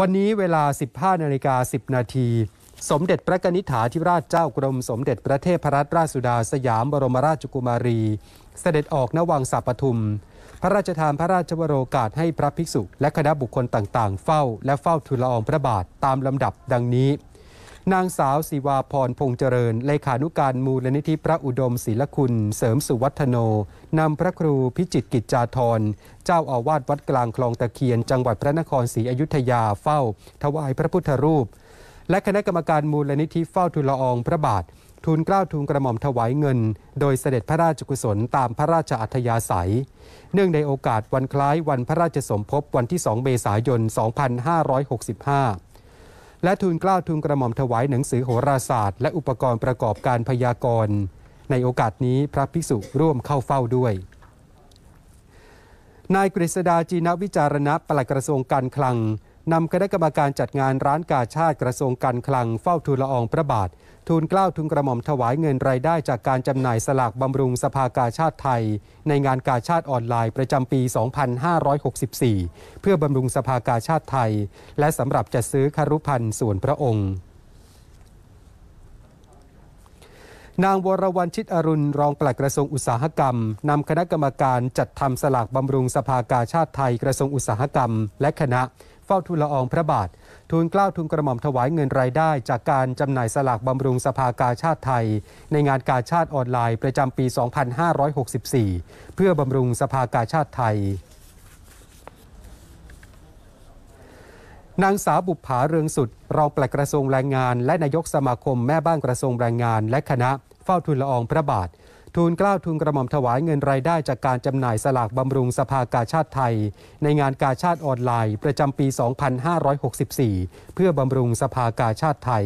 วันนี้เวลา 15นาฬิกา10 นาที สมเด็จพระนิษฐาธิราชเจ้ากรมสมเด็จพระเทพรัตนราชสุดาสยามบรมราชกุมารี เสด็จออกนวังสัปทุม พระราชทานพระราชวโรกาสให้พระภิกษุและคณะบุคคลต่างๆ เฝ้าและเฝ้าทูลละอองพระบาทตามลำดับดังนี้นางสาวศิวาพร พงษ์เจริญเลขานุการมูลนิธิพระอุดมศิลคุณ เสริมสุวัฒโนนำพระครูพิจิตกิจจาธรเจ้าอาวาสวัดกลางคลองตะเคียน จังหวัดพระนครศรีอยุธยาเฝ้าถวายพระพุทธรูป และคณะกรรมการมูลนิธิเฝ้าทุลอองพระบาททูลเกล้าทูลกระหม่อมถวายเงิน โดยเสด็จพระราชกุศลตามพระราชอัธยาศัย เนื่องในโอกาสวันคล้ายวันพระราชสมภพวันที่2เมษายน2565และทูลกล้าวทูลกระหม่อมถวายหนังสือโหราศาสตร์และอุปกรณ์ประกอบการพยากรณ์ในโอกาสนี้พระภิกษุร่วมเข้าเฝ้าด้วย นายกฤษดาจีนวิจารณะปลัดกระทรวงการคลังนำคณะกรรมการจัดงานร้านกาชาติกระทรวงการคลัง เฝ้าทูลละอองพระบาท ทูลเกล้าทุนกระหม่อมถวายเงินรายได้จากการจำหน่ายสลากบำรุงสภากาชาติไทยในงานกาชาติออนไลน์ประจำปี2564เพื่อบำรุงสภากาชาติไทย และสำหรับจัดซื้อคารุพันธ์ส่วนพระองค์ นางวรวรรณชิตอรุณรองปลัดกระทรวงอุตสาหกรรมนำคณะกรรมการจัดทำสลากบำรุงสภากาชาติไทยกระทรวงอุตสาหกรรม และคณะเฝ้าทูลละอองพระบาท ทูลเกล้าทูลกระหม่อมถวายเงินรายได้ จากการจำหน่ายสลากบำรุงสภากาชาติไทย ในงานกาชาติออนไลน์ประจำปี 2564 เพื่อบำรุงสภากาชาติไทย นางสาวบุภาเรืองสุดรองปลัดกระทรวงแรงงาน และนายกสมาคมแม่บ้านกระทรวงแรงงาน และคณะเฝ้าทูลละอองพระบาททูลกล้าวทูลกระหม่อมถวายเงิน รายได้จากการจำหน่ายสลากบำรุงสภากาชาติไทย ในงานกาชาติออนไลน์ ประจำปี 2564 เพื่อบำรุงสภากาชาติไทย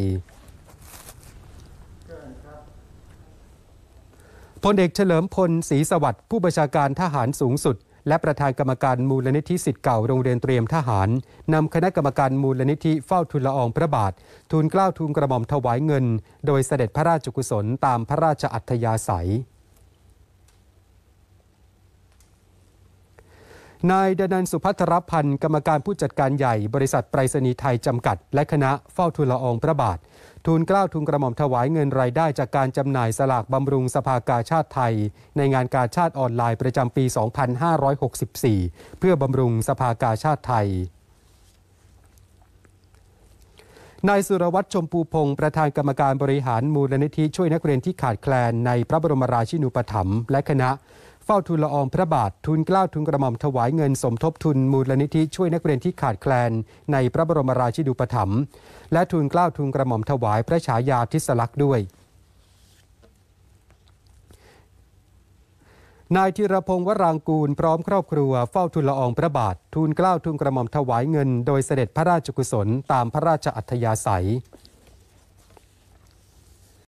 พลเอกเฉลิมพลศรีสวัสดิ์ผู้บัญชาการทหารสูงสุด และประธานกรรมการมูลนิธิสิทธิ์เก่าโรงเรียนเตรียมทหารนำคณะกรรมการมูลนิธิเฝ้าทุนละอองพระบาททูลเกล้าทูลกระหม่อมถวายเงิน โดยเสด็จพระราชกุศลตามพระราชอัธยาศัยนายดนันสุพัทรพันธ์กรรมการผู้จัดการใหญ่บริษัทไปรษณีย์ไทยจำกัดและคณะเฝ้าทุลละอองพระบาททูลกล้าวทุนกระหม่อมถวายเงินรายได้จากการจำหน่ายสลากบำรุงสภากาชาติไทย ในงานกาชาติออนไลน์ประจำปี 2564 เพื่อบำรุงสภากาชาติไทยนายสุรวัตรชมปูพงศ์ประธานกรรมการบริหารมูลนิธิช่วยนักเรียนที่ขาดแคลน ในพระบรมราชินูปถัมภ์และคณะฝ้าทูลละอองพระบาท ทุนกล้าวทุนกระหม่อมถวายเงินสมทบทุนมูลนิธิช่วยนักเรียนที่ขาดแคลน ในพระบรมราชินูปถัมภ์และทุนกล้าวทุนกระหม่อมถวายพระฉายาทิศลักษณ์ด้วย นายธีรพงศ์วรางกูลพร้อมครอบครัวเฝ้าทุนละอองพระบาททูลกล้าวทุนกระหม่อมถวายเงิน โดยเสด็จพระราชกุศลตามพระราชอัธยาศัย